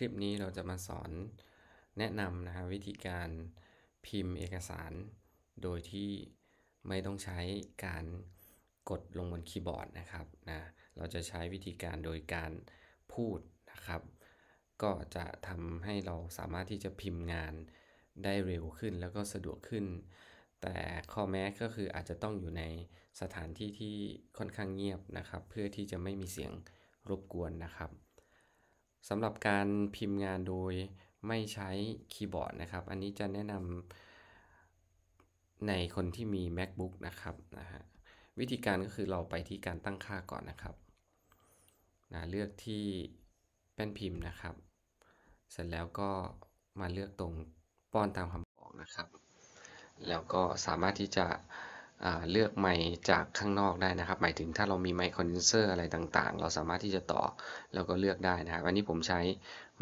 คลิปนี้เราจะมาสอนแนะนำนะครับวิธีการพิมพ์เอกสาร โดยที่ไม่ต้องใช้การกดลงบนคีย์บอร์ดนะครับนะเราจะใช้วิธีการโดยการพูดนะครับ ก็จะทำให้เราสามารถที่จะพิมพ์งานได้เร็วขึ้น แล้วก็สะดวกขึ้น แต่ข้อแม้ก็คืออาจจะต้องอยู่ในสถานที่ที่ค่อนข้างเงียบนะครับ เพื่อที่จะไม่มีเสียงรบกวนนะครับสำหรับการพิมพ์งานโดยไม่ใช้คีย์บอร์ดนะครับ อันนี้จะแนะนำในคนที่มี macbook นะครับนะฮะวิธีการก็คือเราไปที่การตั้งค่าก่อนนะครับนะเลือกที่แป้นพิมพ์นะครับ เสร็จแล้วก็มาเลือกตรงป้อนตามคำบอกนะครับ แล้วก็สามารถที่จะเลือกไมค์จากข้างนอกได้นะครับ หมายถึงถ้าเรามีไมค์คอนเดนเซอร์อะไรต่างๆ เราสามารถที่จะต่อ แล้วก็เลือกได้นะครับอันนี้ผมใช้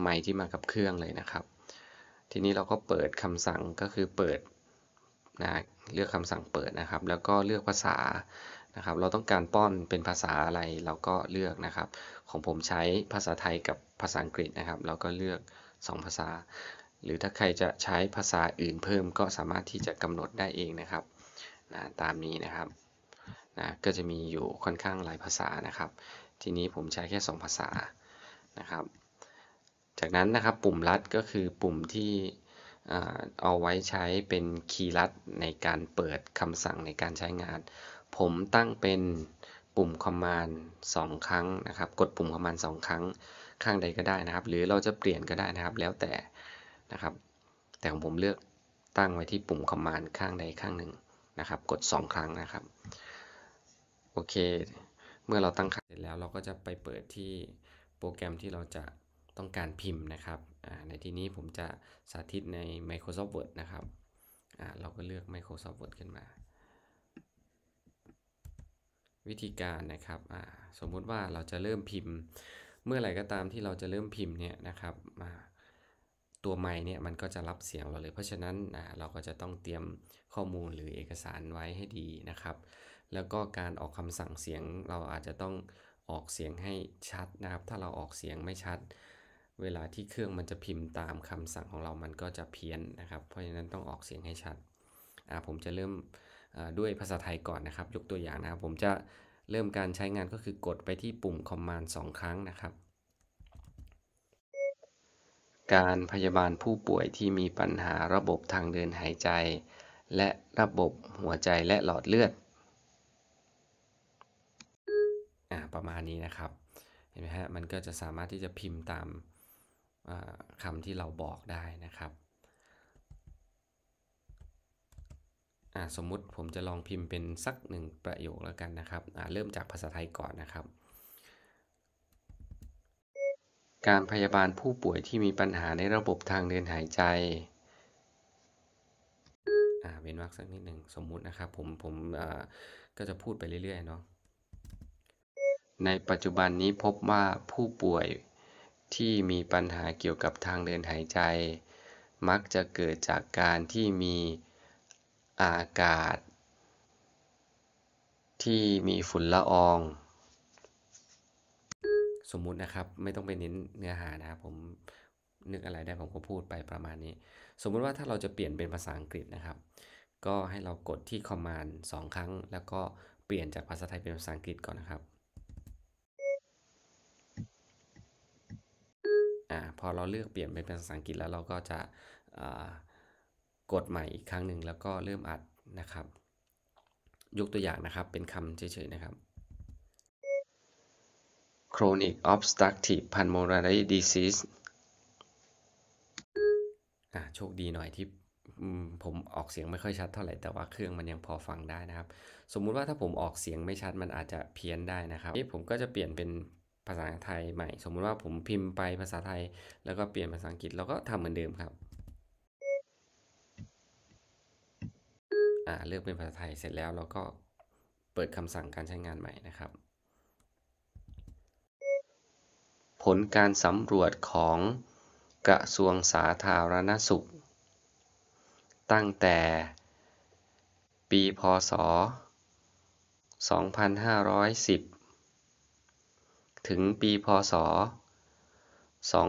ไมค์ที่มากับเครื่องเลยนะครับ ทีนี้เราก็เปิดคำสั่งก็คือเปิดนะเลือกคำสั่งเปิดนะครับ แล้วก็เลือกภาษานะครับ เราต้องการป้อนเป็นภาษาอะไรเราก็เลือกนะครับ ของผมใช้ภาษาไทยกับภาษาอังกฤษนะครับ เราก็เลือก 2 ภาษา หรือถ้าใครจะใช้ภาษาอื่นเพิ่ม ก็สามารถที่จะกำหนดได้เองนะครับนะตามนี้นะครับนะก็จะมีอยู่ค่อนข้างหลายภาษานะครับ ทีนี้ผมใช้แค่2ภาษา นะครับ จากนั้นนะครับ ปุ่มลัดก็คือปุ่มที่เอาไว้ใช้เป็นคีย์ลัดในการเปิดคำสั่งในการใช้งาน ผมตั้งเป็นปุ่มคอมมานด์2ครั้งนะครับ กดปุ่มคอมมานด์2ครั้ง ข้างใดก็ได้นะครับ หรือเราจะเปลี่ยนก็ได้นะครับ แล้วแต่นะครับ แต่ของผมเลือกตั้งไว้ที่ปุ่มคอมมานด์ข้างใดข้างหนึ่งนะครับกด 2 ครั้งนะครับโอเค เมื่อเราตั้งค่าเสร็จแล้วเราก็จะไปเปิดที่โปรแกรมที่เราจะต้องการพิมพ์นะครับในที่นี้ผมจะสาธิตใน Microsoft Word นะครับ เราก็เลือก Microsoft Word ขึ้นมา วิธีการนะครับ สมมุติว่าเราจะเริ่มพิมพ์ เมื่อไหร่ก็ตามที่เราจะเริ่มพิมพ์เนี่ยนะครับตัวไม้เนี่ยมันก็จะรับเสียงเราเลย เพราะฉะนั้นเราก็จะต้องเตรียมข้อมูลหรือเอกสารไว้ให้ดีนะครับ แล้วก็การออกคำสั่งเสียงเราอาจจะต้องออกเสียงให้ชัดนะครับ ถ้าเราออกเสียงไม่ชัด เวลาที่เครื่องมันจะพิมพ์ตามคำสั่งของเรามันก็จะเพี้ยนนะครับ เพราะฉะนั้นต้องออกเสียงให้ชัดผมจะเริ่มด้วยภาษาไทยก่อนนะครับยกตัวอย่างนะครับ ผมจะเริ่มการใช้งานก็คือกดไปที่ปุ่ม command 2ครั้งนะครับการพยาบาลผู้ป่วยที่มีปัญหาระบบทางเดินหายใจ และระบบหัวใจและหลอดเลือดอประมาณนี้นะครับ เห็นไหมฮะ มันก็จะสามารถที่จะพิมพ์ตามคำที่เราบอกได้นะครับ สมมุติผมจะลองพิมพ์เป็นสักหนึ่งประโยคแล้วกันนะครับ เริ่มจากภาษาไทยก่อนนะครับการพยาบาลผู้ป่วยที่มีปัญหาในระบบทางเดินหายใจเว้นวักสักนิดหนึ่งสมมุตินะครับผมผมก็จะพูดไปเรื่อยๆเนาะ ในปัจจุบันนี้พบว่าผู้ป่วยที่มีปัญหาเกี่ยวกับทางเดินหายใจ มักจะเกิดจากการที่มีอากาศ ที่มีฝุ่นละอองสมมุติ นะครับไม่ต้องไปเน้นเนื้อหานะครับผมนึกอะไรได้ผมก็พูดไปประมาณนี้ สมมุติว่าถ้าเราจะเปลี่ยนเป็นภาษาอังกฤษนะครับ ก็ให้เรากดที่ command 2 ครั้ง แล้วก็เปลี่ยนจากภาษาไทยเป็นภาษาอังกฤษก่อนนะครับอ่าพอเราเลือกเปลี่ยนเป็นภาษาอังกฤษแล้วเราก็จะกดใหม่อีกครั้งหนึ่ง แล้วก็เริ่มอัดนะครับยกตัวอย่างนะครับเป็นคำเฉยๆนะครับ Chronic Obstructive Pulmonary Disease โชคดีหน่อยที่ผมออกเสียงไม่ค่อยชัดเท่าไหร่แต่ว่าเครื่องมันยังพอฟังได้นะครับ สมมุติว่าถ้าผมออกเสียงไม่ชัดมันอาจจะเพี้ยนได้นะครับ นี่ผมก็จะเปลี่ยนเป็นภาษาไทยใหม่ สมมุติว่าผมพิมพ์ไปภาษาไทย แล้วก็เปลี่ยนภาษาอังกฤษ แล้วก็ทำเหมือนเดิมครับ เลือกเป็นภาษาไทยเสร็จแล้วเราก็เปิดคำสั่งการใช้งานใหม่นะครับผลการสำรวจของกระทรวงสาธารณสุข ตั้งแต่ปี พศ 2510 ถึงปีพศ 2564 เห็น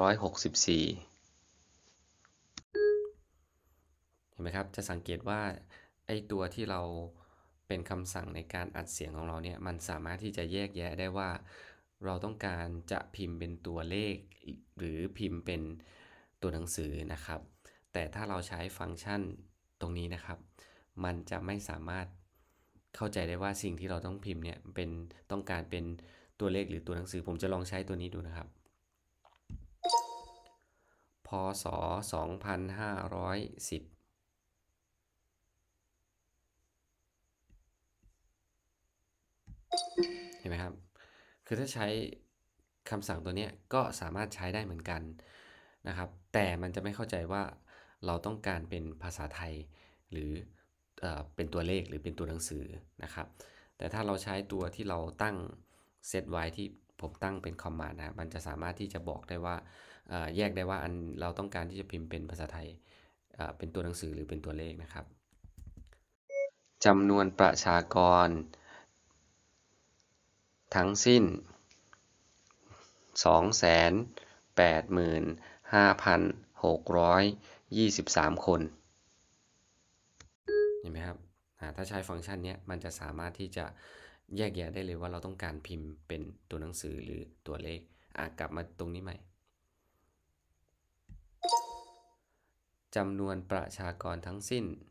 ไหมครับ จะสังเกตว่า ไอตัวที่เราเป็นคำสั่งในการอัดเสียงของเราเนี่ย มันสามารถที่จะแยกแยะได้ว่าเราต้องการจะพิมพ์เป็นตัวเลขหรือพิมพ์เป็นตัวหนังสือนะครับ แต่ถ้าเราใช้ฟังก์ชันตรงนี้นะครับ มันจะไม่สามารถเข้าใจได้ว่าสิ่งที่เราต้องพิมพ์เนี่ยเป็นต้องการเป็นตัวเลขหรือตัวหนังสือ ผมจะลองใช้ตัวนี้ดูนะครับ พศ 2510 เห็นไหมครับคือถ้าใช้คำสั่งตัวนี้ก็สามารถใช้ได้เหมือนกันนะครับ แต่มันจะไม่เข้าใจว่าเราต้องการเป็นภาษาไทยหรือเอเป็นตัวเลขหรือเป็นตัวหนังสือนะครับ แต่ถ้าเราใช้ตัวที่เราตั้งเซตไว้ ที่ผมตั้งเป็นคอมมานด์นะมันจะสามารถที่จะบอกได้ว่าแยกได้ว่าอันเราต้องการที่จะพิมพ์เป็นภาษาไทยเป็นตัวหนังสือหรือเป็นตัวเลขนะครับจำนวนประชากรทั้งสิ้น 285,623 คน เห็นไหมครับ ถ้าใช้ฟังก์ชันนี้ มันจะสามารถที่จะแยกแยะได้เลยว่าเราต้องการพิมพ์เป็นตัวหนังสือหรือตัวเลขกลับมาตรงนี้ใหม่จำนวนประชากรทั้งสิ้น 2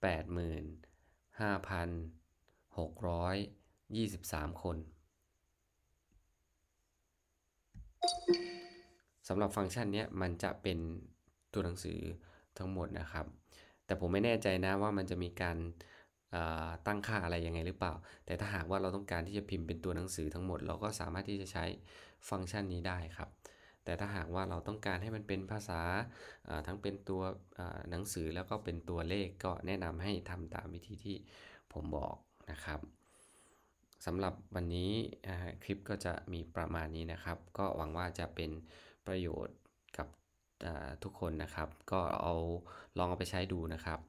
8 5 0 0 0 623 คน สำหรับฟังก์ชันนี้มันจะเป็นตัวหนังสือทั้งหมดนะครับ แต่ผมไม่แน่ใจนะว่ามันจะมีการตั้งค่าอะไรยังไงหรือเปล่า แต่ถ้าหากว่าเราต้องการที่จะพิมพ์เป็นตัวหนังสือทั้งหมดเราก็สามารถที่จะใช้ฟังก์ชันนี้ได้ครับ แต่ถ้าหากว่าเราต้องการให้มันเป็นภาษาทั้งเป็นตัวหนังสือแล้วก็เป็นตัวเลขก็แนะนำให้ทำตามวิธีที่ผมบอกะครับสำหรับวันนี้คลิปก็จะมีประมาณนี้นะครับ ก็หวังว่าจะเป็นประโยชน์กับทุกคนนะครับ ก็เอาลองเอาไปใช้ดูนะครับ